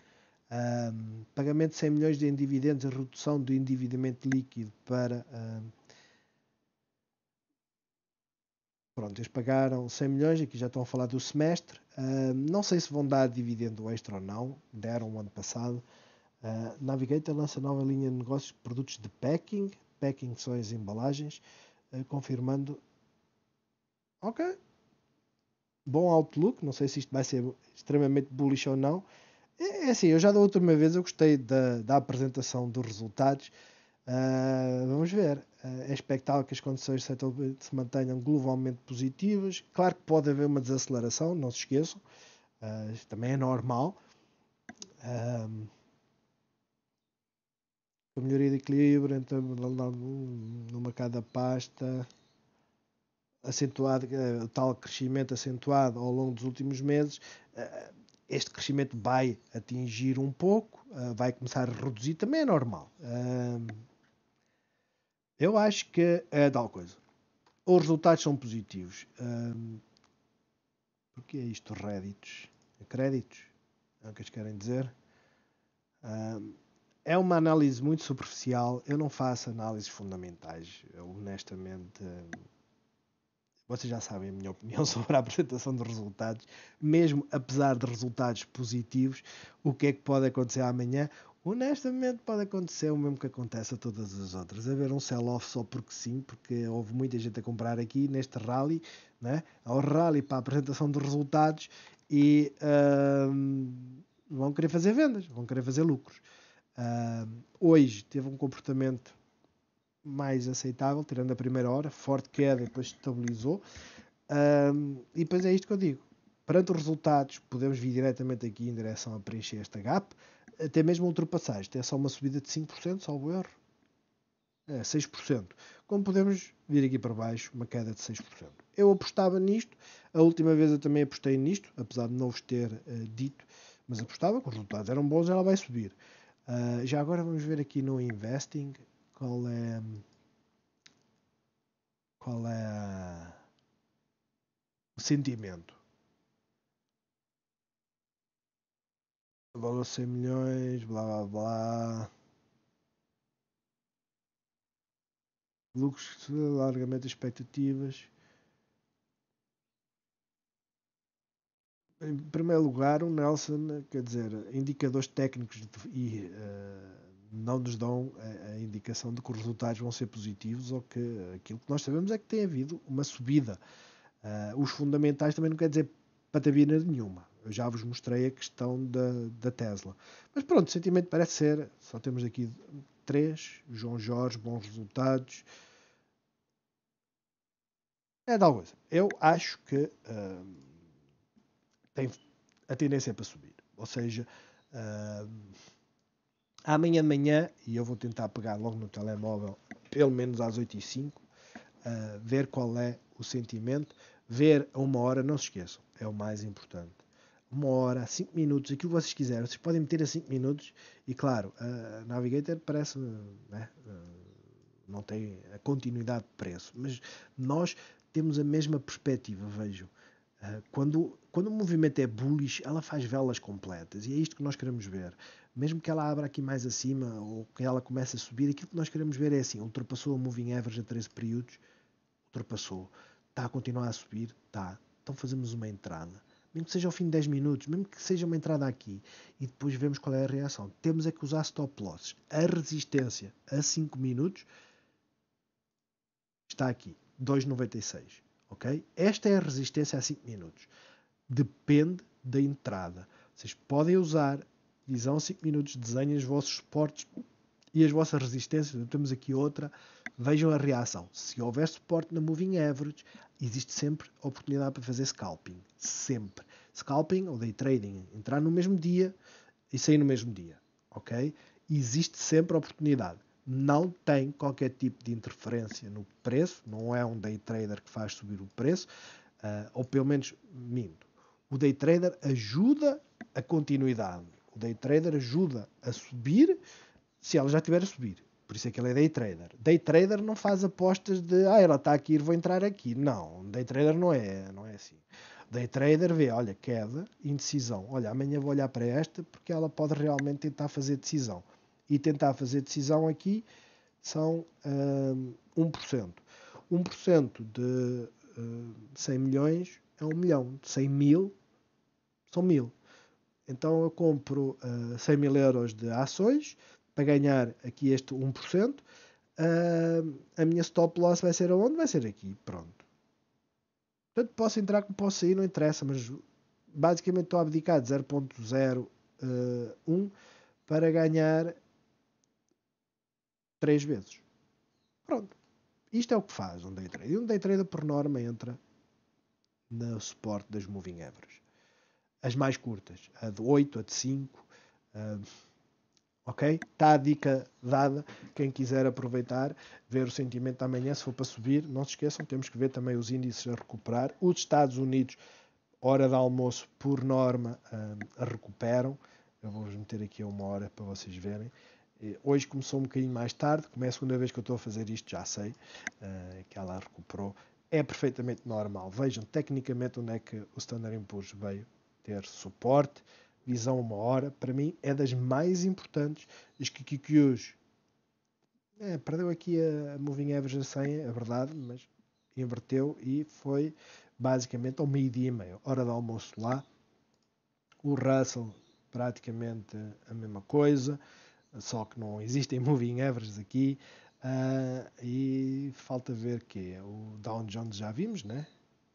Um, pagamento de 100 milhões de dividendos, a redução do endividamento líquido para. Um, pronto, eles pagaram 100 milhões, aqui já estão a falar do semestre. Uh, não sei se vão dar dividendo extra ou não, deram o ano passado. Uh, Navigator lança nova linha de negócios de produtos de packing, packing são as embalagens, eh, confirmando. Ok. Bom outlook, não sei se isto vai ser extremamente bullish ou não. É, é assim, eu já da última vez eu gostei da, da apresentação dos resultados. Uh, vamos ver. Uh, é expectável que as condições se mantenham globalmente positivas. Claro que pode haver uma desaceleração, não se esqueçam. Uh, também é normal a melhoria de equilíbrio entre numa cada pasta acentuado, eh, tal crescimento acentuado ao longo dos últimos meses, eh, este crescimento vai atingir um pouco, eh, vai começar a reduzir, também é normal. Eu acho que é tal coisa. Os resultados são positivos. Porque é isto? Réditos? Créditos? É o que eles querem dizer? é uma análise muito superficial. Eu não faço análises fundamentais. Eu, honestamente, eh, vocês já sabem a minha opinião sobre a apresentação de resultados. Mesmo apesar de resultados positivos, o que é que pode acontecer amanhã? Honestamente, pode acontecer o mesmo que acontece a todas as outras. Haver um sell-off só porque sim, porque houve muita gente a comprar aqui neste rally, né? ao rally para a apresentação de resultados e hum, vão querer fazer vendas, vão querer fazer lucros. Uh, hoje teve um comportamento mais aceitável, tirando a primeira hora, forte queda, depois estabilizou. Uh, e depois é isto que eu digo. Perante os resultados, podemos vir diretamente aqui em direção a preencher esta gap, até mesmo ultrapassar. Isto é só uma subida de 5%, salvo erro. É, 6%. Como podemos vir aqui para baixo, uma queda de 6%. Eu apostava nisto, a última vez eu também apostei nisto, apesar de não vos ter uh, dito, mas apostava que os resultados eram bons, ela vai subir. Ah, já agora vamos ver aqui no investing qual é qual é o sentimento. Valor 100 milhões, blá blá blá. Lucros largamente expectativas. em primeiro lugar, o Nelson, quer dizer, indicadores técnicos e uh, não nos dão a, a, indicação de que os resultados vão ser positivos ou que aquilo que nós sabemos é que tem havido uma subida. Uh, os fundamentais também não quer dizer patabina nenhuma. Eu já vos mostrei a questão da, da Tesla. Mas pronto, o sentimento parece ser, só temos aqui três, João Jorge, bons resultados. É da coisa. Eu acho que. Uh, tem a tendência é para subir. Ou seja, uh, amanhã de manhã, e eu vou tentar pegar logo no telemóvel, pelo menos às 8h05, uh, ah, ver qual é o sentimento, ver a uma hora, não se esqueçam, é o mais importante. Uma hora, 5 minutos, aquilo que vocês quiserem. Vocês podem meter a 5 minutos e, claro, a ah, Navigator parece. Né, não tem a continuidade de preço, mas nós temos a mesma perspectiva, vejam. Ah, quando, quando o movimento é bullish, ela faz velas completas e é isto que nós queremos ver. Mesmo que ela abra aqui mais acima ou que ela comece a subir, aquilo que nós queremos ver é assim: ultrapassou a moving average a 13 períodos, ultrapassou, está a continuar a subir, está. Então fazemos uma entrada, mesmo que seja ao fim de 10 minutos, mesmo que seja uma entrada aqui e depois vemos qual é a reação. Temos é que usar stop losses. A resistência a 5 minutos está aqui, 2,96 ok? Esta é a resistência a 5 minutos. Depende da entrada. Vocês podem usar, visão 5 minutos, desenhem os vossos suportes e as vossas resistências. Temos aqui outra. Vejam a reação. Se houver suporte na Moving Average, existe sempre a oportunidade para fazer scalping. Sempre. Scalping ou day trading. Entrar no mesmo dia e sair no mesmo dia. Ok? Existe sempre a oportunidade não tem qualquer tipo de interferência no preço, não é um day trader que faz subir o preço, uh, ou pelo menos minto. O day trader ajuda a continuidade, o day trader ajuda a subir se ela já estiver a subir. Por isso é que ele é day trader. Day trader não faz apostas de ah, ela está aqui, vou entrar aqui. Não, day trader não é, não é assim. Day trader vê, olha, queda, indecisão. Olha, amanhã vou olhar para esta porque ela pode realmente tentar fazer decisão e tentar fazer decisão aqui são hum, um, 1%. 1% de uh, hum, 100 milhões é 1 milhão. De 100 mil são 1000. Então eu compro uh, hum, 100 mil euros de ações para ganhar aqui este 1%. Uh, a minha stop loss vai ser aonde? Vai ser aqui. Pronto. Portanto, posso entrar como posso sair, não interessa, mas basicamente estou a abdicar de 0.01 para ganhar três vezes. Pronto. Isto é o que faz um day trader. E um day trader, por norma, entra no suporte das moving averages. As mais curtas, a de 8, a de 5. Uh, ok? Está a dica dada. Quem quiser aproveitar, ver o sentimento da manhã, se for para subir, não se esqueçam, temos que ver também os índices a recuperar. Os Estados Unidos, hora de almoço, por norma, uh, recuperam. Eu vou-vos meter aqui a uma hora para vocês verem. Eh, hoje começou um bocadinho mais tarde, como é a segunda vez que eu estou a fazer isto, já sei eh, que ela recuperou. É perfeitamente normal. Vejam tecnicamente onde é que o Standard Poor's veio ter suporte. Visão uma hora, para mim, é das mais importantes. As QQQs é, perdeu aqui a, a Moving Average a 100, é verdade, mas inverteu e foi basicamente ao meio-dia e meio, hora de almoço lá. O Russell, praticamente a mesma coisa só que não existem moving averages aqui. Uh, e falta ver que é. o Dow Jones já vimos, né?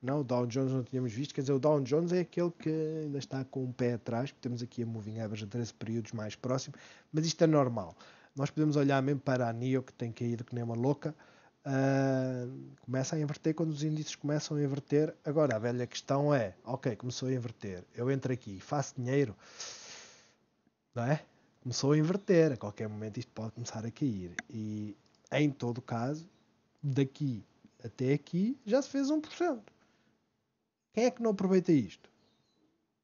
Não, o Dow Jones não tínhamos visto, quer dizer, o Dow Jones é aquele que ainda está com o um pé atrás, temos aqui a moving average a 13 períodos mais próximo, mas isto é normal. Nós podemos olhar mesmo para a NIO, que tem caído que nem uma louca, uh, começa a inverter quando os índices começam a inverter. Agora, a velha questão é, ok, começou a inverter, eu entro aqui, faço dinheiro, não é? começou a inverter. A qualquer momento isto pode começar a cair. E em todo caso, daqui até aqui já se fez 1%. Quem é que não aproveita isto?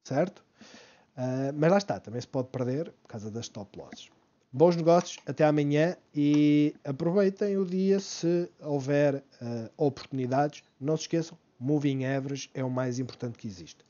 Certo? Uh, mas lá está, também se pode perder por causa das stop losses. Bons negócios, até amanhã e aproveitem o dia se houver uh, oportunidades. Não se esqueçam, moving average é o mais importante que existe.